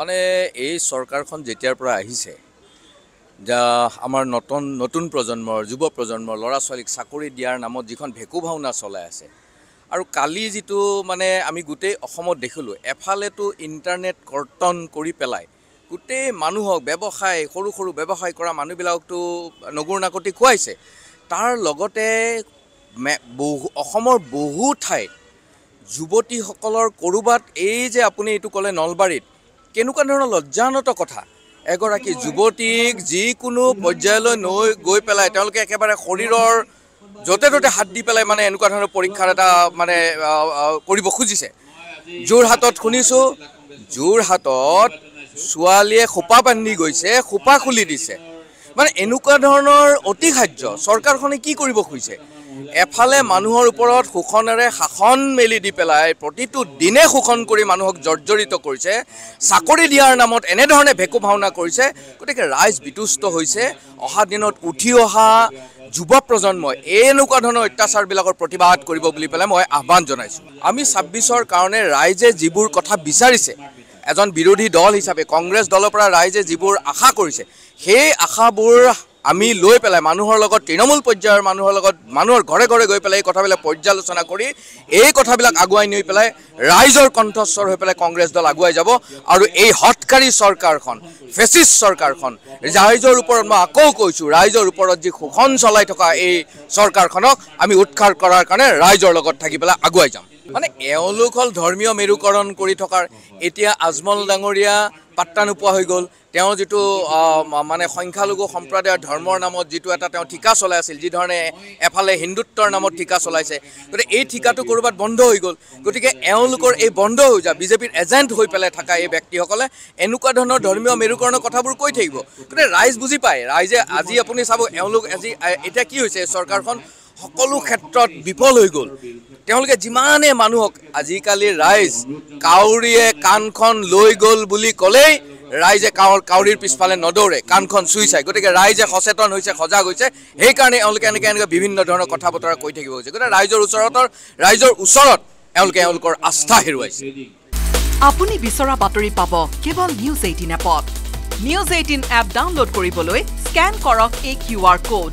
মানে এই চৰকাৰখন যেতিয়াৰ পৰা আহিছে যা আমাৰ নতুন নতুন প্ৰজন্মৰ যুৱ প্ৰজন্মৰ ল'ৰা ছোৱালীক চাকৰি দিয়াৰ নামত যিখন ভেকু ভাওনা চলাই আছে আৰু কালি যিটো মানে আমি গোটেই অসমত দেখিলোঁ এফালেতো ইণ্টাৰনেট কৰ্তন কৰি পেলাই গোটেই মানুহক ব্যৱসায় সৰু সৰু ব্যৱসায় কৰা মানুহবিলাকতো নগৰ নাকতি খুৱাইছে তাৰ লগতে বহু অসমৰ বহু ঠাইত যুৱতীসকলৰ ক'ৰবাত এই যে আপুনি এইটো ক'লে নলবাৰীত কেনেকুৱা ধৰণৰ লজ্জানত কথা এগৰাকী যুৱতীক যিকোনো পৰ্যায়লৈ নৈ গৈ পেলাই তেওঁলোকে একেবাৰে শৰীৰৰ য'তে ত'তে হাত দি পেলাই মানে এনেকুৱা ধৰণৰ পৰীক্ষাৰ এটা মানে কৰিব খুজিছে যোৰহাটত শুনিছোঁ যোৰহাটত ছোৱালীয়ে সোপা বান্ধি গৈছে সোপা খুলি দিছে মানে এনেকুৱা ধৰণৰ অতিসাহ্য চৰকাৰখনে কি কৰিব খুজিছে এফালে মানুহৰ ওপৰত শোষণেৰে শাসন মেলি দি পেলাই প্ৰতিটো দিনে শোষণ কৰি মানুহক জৰ্জৰিত কৰিছে চাকৰি দিয়াৰ নামত এনেধৰণে ভেকু ভাওনা কৰিছে গতিকে ৰাইজ বিতুষ্ট হৈছে অহা দিনত উঠি অহা যুৱ প্ৰজন্মই এনেকুৱা ধৰণৰ অত্যাচাৰবিলাকৰ প্ৰতিবাদ কৰিব বুলি পেলাই মই আহ্বান জনাইছোঁ আমি ছাব্বিছৰ কাৰণে ৰাইজে যিবোৰ কথা বিচাৰিছে এজন বিৰোধী দল হিচাপে কংগ্ৰেছ দলৰ পৰা ৰাইজে যিবোৰ আশা কৰিছে সেই আশাবোৰ আমি লৈ পেলাই মানুহৰ লগত তৃণমূল পৰ্যায়ৰ মানুহৰ লগত মানুহৰ ঘৰে ঘৰে গৈ পেলাই এই কথাবিলাক পৰ্যালোচনা কৰি এই কথাবিলাক আগুৱাই নি পেলাই ৰাইজৰ কণ্ঠস্বৰ হৈ পেলাই কংগ্ৰেছ দল আগুৱাই যাব আৰু এই সৎকাৰী চৰকাৰখন ফেচিছ চৰকাৰখন ৰাইজৰ ওপৰত মই আকৌ কৈছোঁ ৰাইজৰ ওপৰত যি শোষণ চলাই থকা এই চৰকাৰখনক আমি উৎসাৰ কৰাৰ কাৰণে ৰাইজৰ লগত থাকি পেলাই আগুৱাই যাম মানে এওঁলোক হ'ল ধৰ্মীয় মেৰুকৰণ কৰি থকাৰ এতিয়া আজমল ডাঙৰীয়া পাট্টা নোপোৱা হৈ গ'ল তেওঁ যিটো মানে সংখ্যালঘু সম্প্ৰদায়ৰ ধৰ্মৰ নামত যিটো এটা তেওঁ ঠিকা চলাই আছিল যিধৰণে এফালে হিন্দুত্বৰ নামত ঠিকা চলাইছে গতিকে এই ঠিকাটো ক'ৰবাত বন্ধ হৈ গ'ল গতিকে এওঁলোকৰ এই বন্ধ হৈ যোৱা বিজেপিৰ এজেণ্ট হৈ পেলাই থকা এই ব্যক্তিসকলে এনেকুৱা ধৰণৰ ধৰ্মীয় মেৰুকৰণৰ কথাবোৰ কৈ থাকিব গতিকে ৰাইজ বুজি পায় ৰাইজে আজি আপুনি চাব এওঁলোক আজি এতিয়া কি হৈছে চৰকাৰখন সকলো ক্ষেত্ৰত বিফল হৈ গল তেওঁলোকে যিমানে মানুহক আজিকালি ৰাইজ কাউৰীয়ে কাণখন লৈ গল বুলি কলেই ৰাইজে কাউৰীৰ পিছফালে নদৌৰে কাণখন চুই চায় গতিকে ৰাইজে সচেতন হৈছে সজাগ হৈছে সেইকাৰণে এওঁলোকে এলাকা এনেকে এনেকে বিভিন্ন ধৰণৰ কথা বতৰা কৈ থাকিব গৈছে গতিকে ৰাইজৰ ওচৰত ৰাইজৰ ওচৰত এওঁলোকে এওঁলোকৰ আস্থা হেৰুৱাইছে আপুনি বিচৰা বাতৰি পাব কেৱল নিউজ এইটিন এপত নিউজ এইটিন এপ ডাউনলোড কৰিবলৈ স্কেন কৰক এই কিউ আৰ ক'ড